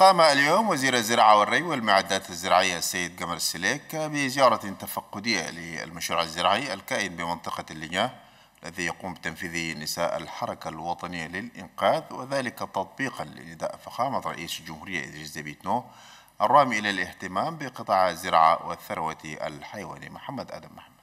قام اليوم وزير الزراعة والري والمعدات الزراعية السيد قمر السليك بزيارة تفقدية للمشروع الزراعي الكائن بمنطقة اللجاه الذي يقوم بتنفيذه نساء الحركة الوطنية للإنقاذ وذلك تطبيقا لنداء فخامة رئيس الجمهورية إدريس ديبيتنو الرامي إلى الاهتمام بقطاع الزراعة والثروة الحيوانية محمد آدم محمد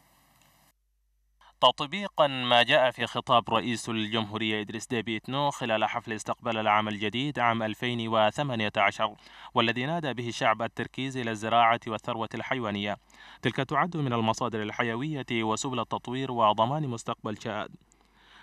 تطبيقا ما جاء في خطاب رئيس الجمهورية إدريس ديبي إتنو خلال حفل استقبال العام الجديد عام 2018 والذي نادى به الشعب التركيز إلى الزراعة والثروة الحيوانية تلك تعد من المصادر الحيوية وسبل التطوير وضمان مستقبل شاد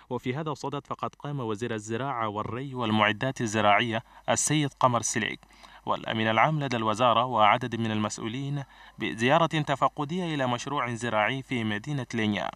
وفي هذا الصدد فقد قام وزير الزراعة والري والمعدات الزراعية السيد قمر سليك والأمين العام لدى الوزارة وعدد من المسؤولين بزيارة تفقدية إلى مشروع زراعي في مدينة لينيا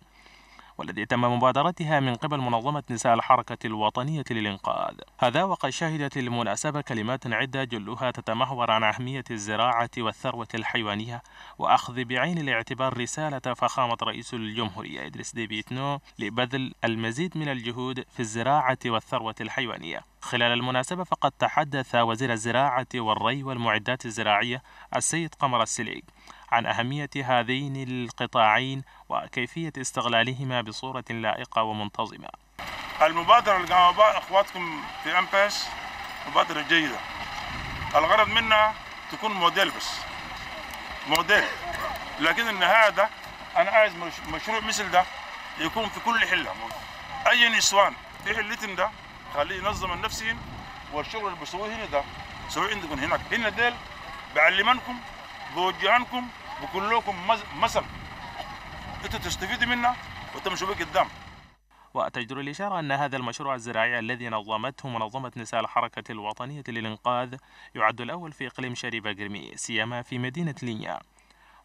والذي تم مبادرتها من قبل منظمة نساء الحركة الوطنية للإنقاذ هذا وقد شهدت المناسبة كلمات عدة جلها تتمحور عن أهمية الزراعة والثروة الحيوانية وأخذ بعين الاعتبار رسالة فخامة رئيس الجمهورية إدريس دي بيتنو لبذل المزيد من الجهود في الزراعة والثروة الحيوانية خلال المناسبة فقد تحدث وزير الزراعة والري والمعدات الزراعية السيد قمر السليق عن أهمية هذين القطاعين وكيفية استغلالهما بصورة لائقة ومنتظمة المبادرة اللي قاموا بها إخواتكم في أمباس مبادرة جيدة الغرض منها تكون موديل بس موديل لكن النهاية ده أنا عايز مشروع مثل ده يكون في كل حلة أي نسوان في حلتهم ده خليه ينظم نفسهم والشغل اللي بيسووه هنا ده سووه عندكم هناك هنا ديل بعلمنكم زوجي عنكم بقول لكم مثل انت تستفيد منها وتمشوا به قدام وتجدر الإشارة أن هذا المشروع الزراعي الذي نظمته منظمة نساء الحركة الوطنية للإنقاذ يعد الأول في إقليم شريبة قرمي سيما في مدينة لينيا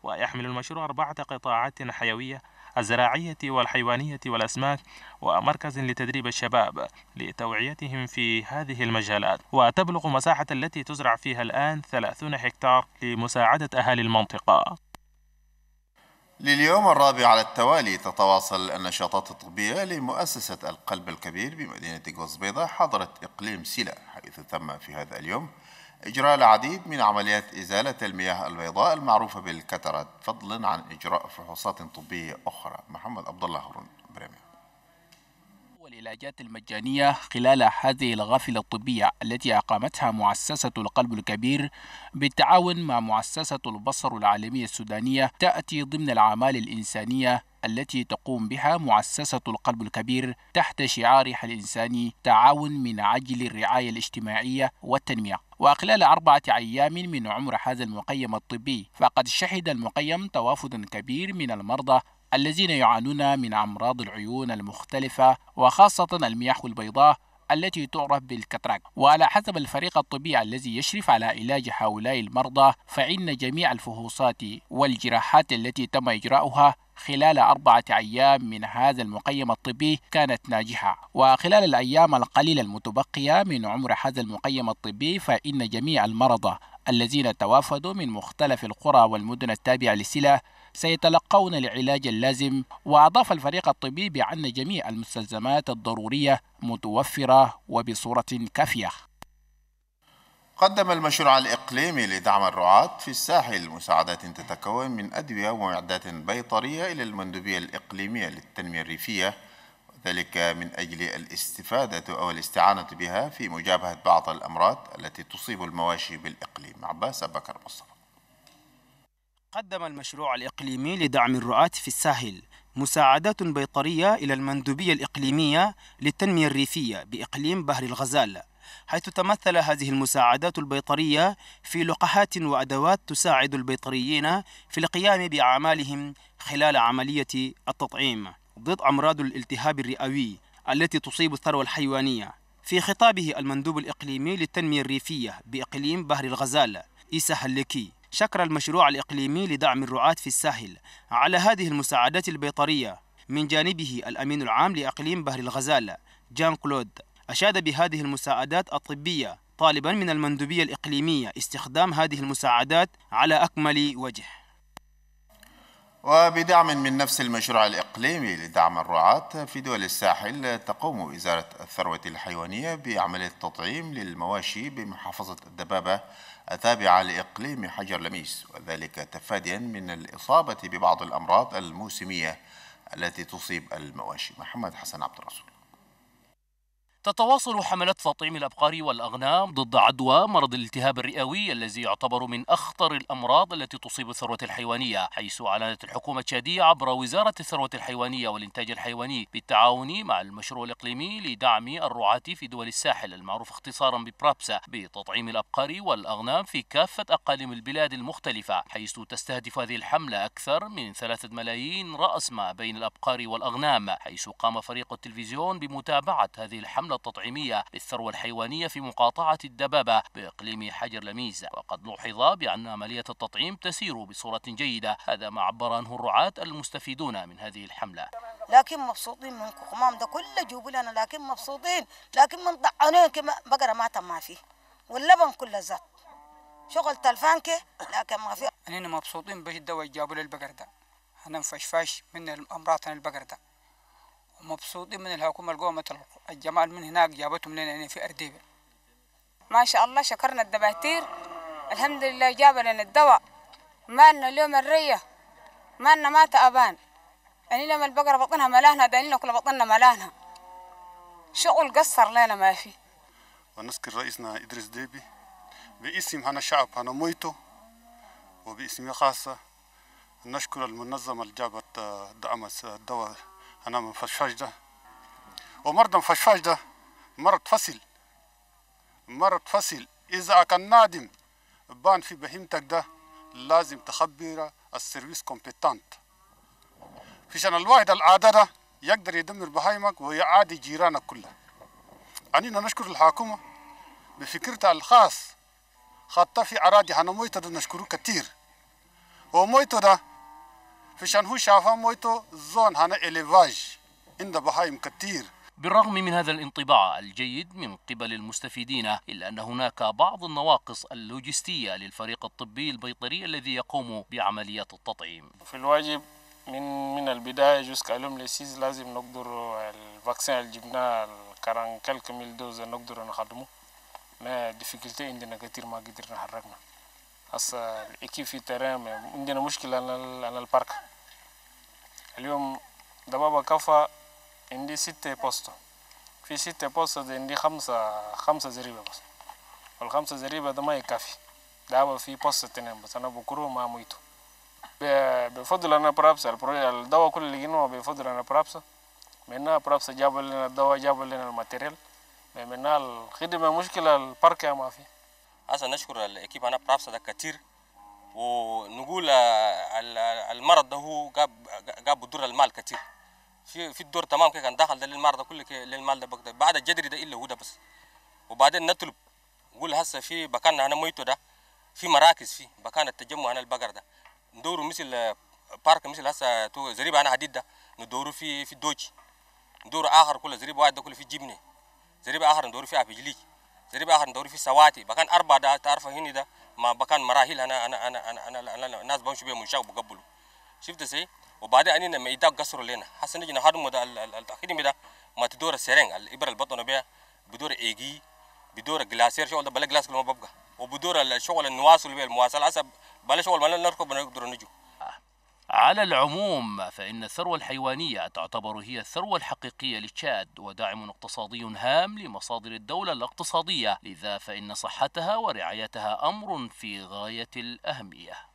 ويحمل المشروع أربعة قطاعات حيوية الزراعية والحيوانية والأسماك ومركز لتدريب الشباب لتوعيتهم في هذه المجالات وتبلغ مساحة التي تزرع فيها الآن 30 هكتار لمساعدة أهالي المنطقة لليوم الرابع على التوالي تتواصل النشاطات الطبية لمؤسسة القلب الكبير بمدينة قوس بيضاء حضرة إقليم سيلا حيث تم في هذا اليوم إجراء العديد من عمليات إزالة المياه البيضاء المعروفة بالكترات فضلا عن إجراء فحوصات طبية أخرى محمد عبد الله هارون برامي العلاجات المجانية خلال هذه الغافلة الطبية التي أقامتها مؤسسة القلب الكبير بالتعاون مع مؤسسة البصر العالمية السودانية تأتي ضمن الأعمال الإنسانية التي تقوم بها مؤسسة القلب الكبير تحت شعارها الإنساني تعاون من عجل الرعاية الاجتماعية والتنمية وخلال أربعة أيام من عمر هذا المقيم الطبي فقد شهد المقيم توافدا كبير من المرضى الذين يعانون من أمراض العيون المختلفة وخاصة المياه البيضاء التي تعرف بالكتراك وعلى حسب الفريق الطبي الذي يشرف على علاج هؤلاء المرضى فإن جميع الفحوصات والجراحات التي تم إجراؤها خلال أربعة أيام من هذا المقيم الطبي كانت ناجحة وخلال الأيام القليلة المتبقية من عمر هذا المقيم الطبي فإن جميع المرضى الذين توافدوا من مختلف القرى والمدن التابعة للسلة سيتلقون العلاج اللازم وأضاف الفريق الطبي بأن جميع المستلزمات الضرورية متوفرة وبصورة كافية قدم المشروع الإقليمي لدعم الرعاة في الساحل مساعدات تتكون من أدوية ومعدات بيطرية إلى المندوبية الإقليمية للتنمية الريفية ذلك من أجل الاستفادة أو الاستعانة بها في مجابهة بعض الأمراض التي تصيب المواشي بالإقليم عباس أبكر مصطفى قدم المشروع الإقليمي لدعم الرعاة في الساحل مساعدات بيطرية إلى المندوبية الإقليمية للتنمية الريفية بإقليم بحر الغزال حيث تمثل هذه المساعدات البيطرية في لقحات وأدوات تساعد البيطريين في القيام بأعمالهم خلال عملية التطعيم ضد أمراض الالتهاب الرئوي التي تصيب الثروة الحيوانية في خطابه المندوب الإقليمي للتنمية الريفية بإقليم بحر الغزال إيسا هلكي شكر المشروع الإقليمي لدعم الرعاة في الساحل على هذه المساعدات البيطرية من جانبه الأمين العام لأقليم بحر الغزال جان كلود أشاد بهذه المساعدات الطبية طالبا من المندوبية الإقليمية استخدام هذه المساعدات على أكمل وجه وبدعم من نفس المشروع الإقليمي لدعم الرعاة في دول الساحل تقوم وزارة الثروة الحيوانية بعملية تطعيم للمواشي بمحافظة الدبابة التابعة لإقليم حجر لميس وذلك تفاديا من الإصابة ببعض الأمراض الموسمية التي تصيب المواشي محمد حسن عبد الرسول تتواصل حملات تطعيم الأبقار والأغنام ضد عدوى مرض الالتهاب الرئوي الذي يعتبر من أخطر الأمراض التي تصيب الثروة الحيوانية حيث أعلنت الحكومة التشادية عبر وزارة الثروة الحيوانية والإنتاج الحيواني بالتعاون مع المشروع الإقليمي لدعم الرعاة في دول الساحل المعروف اختصارا ببرابسا بتطعيم الأبقار والأغنام في كافة أقاليم البلاد المختلفة حيث تستهدف هذه الحملة أكثر من ثلاثة ملايين رأس ما بين الأبقار والأغنام حيث قام فريق التلفزيون بمتابعة هذه الحملة التطعيمية للثروة الحيوانية في مقاطعة الدبابة بإقليم حجر لميز وقد لوحظ بأن عملية التطعيم تسير بصورة جيدة هذا ما عبر عنه الرعاة المستفيدون من هذه الحملة لكن مبسوطين من كخمام ده كله جوب لنا لكن مبسوطين لكن من ضعنين كما بقرة ما تم فيه واللبن كله زاد شغل تلفانكي لكن ما في أننا مبسوطين بالدواء جابوا للبقر ده أنا مفشفاش من أمراضنا البقر ده مبسوطين من الحكومه القومة الجمال من هناك جابتهم لنا هنا في ارديبه ما شاء الله شكرنا الدباتير الحمد لله جاب لنا الدواء مالنا اليوم الريه مالنا ما تأبان يعني لما البقره بطنها ملانها دانينا كل بطننا ملانها شغل قصر لنا ما في ونذكر رئيسنا إدريس ديبي باسم هنا شعب هنا ميته وباسمي خاصة نشكر المنظمة اللي جابت آه، دعم آه، الدواء انا مفشفش ده ومرضى مفشفش ده مرض فصل مرض فصل اذا كان نادم بان في بهمتك ده لازم تخبر السيرفيس كومبيتانت فيشان الواحد العادة ده يقدر يدمر بهايمك ويعادي جيرانك كلها أنينا نشكر الحكومة بفكرتها الخاص خاطة في أراضي مويتو ده نشكره كتير ومويتو ده فشان هو شافها مويتو زون هنا إليفاج عند بهايم كتير بالرغم من هذا الانطباع الجيد من قبل المستفيدين إلا أن هناك بعض النواقص اللوجستية للفريق الطبي البيطري الذي يقوم بعمليات التطعيم في الواجب من من البداية جزء ألوم لسيز لازم نقدر الفاكسين اللي جبناه الكرانكال كميل دوز نقدر نخدمه ما ديفيكولتي عندنا كتير ما قدرنا حركنا هسه الاكيب في ترام عندنا مشكله على البارك اليوم دبابه كفا عندي ستة بوست في ستة بوست عندي خمسة خمسة زريبة بس والخمسة زريبة ده ما يكفي دابا في بوست تنين بس أنا بكرو ما ميتو بفضل أنا برابس الدواء كل اللي جنوه بفضل أنا برابس منها برابس جابوا لنا الدواء جابوا لنا الماتيريال منها الخدمة مشكلة البارك ما في هسه نشكر الاكيب انا برافسه ده كتير ونقول المرض ده هو جاب جاب بدور المال كتير في في الدور تمام كده كان داخل ده للمرض ده كله للمال ده بعد الجدري ده الا هو ده بس وبعدين نطلب نقول هسه في مكاننا انا ميتو ده في مراكز في مكان التجمع انا البقر ده ندور مثل بارك مثل هسه زريبه انا حديد ده ندور في في الدوج ندور اخر كله زريبه واحد ده كله في جبنه زريبه اخر ندور فيها في جليج تقريبا اخر دوري في سواتي بكان اربعه دا تعرف هني دا ما بكان مراحل انا انا انا انا, أنا, أنا, أنا الناس بمشي بيهم منشاق بقبله شفت سي وبعدين أني ما يداك قصر لنا حسنا جينا حسن مدا ال ال التقديم مدا ما تدور السيرين الابره البطن بها بدور ايجي بدور غلاسير شو ولا بلا غلاس كل ما ببقى وبدور الشغل النواصل المواصل عسب بلا شغل ما نركب نقدر نجو على العموم فإن الثروة الحيوانية تعتبر هي الثروة الحقيقية لتشاد وداعم اقتصادي هام لمصادر الدولة الاقتصادية لذا فإن صحتها ورعايتها أمر في غاية الأهمية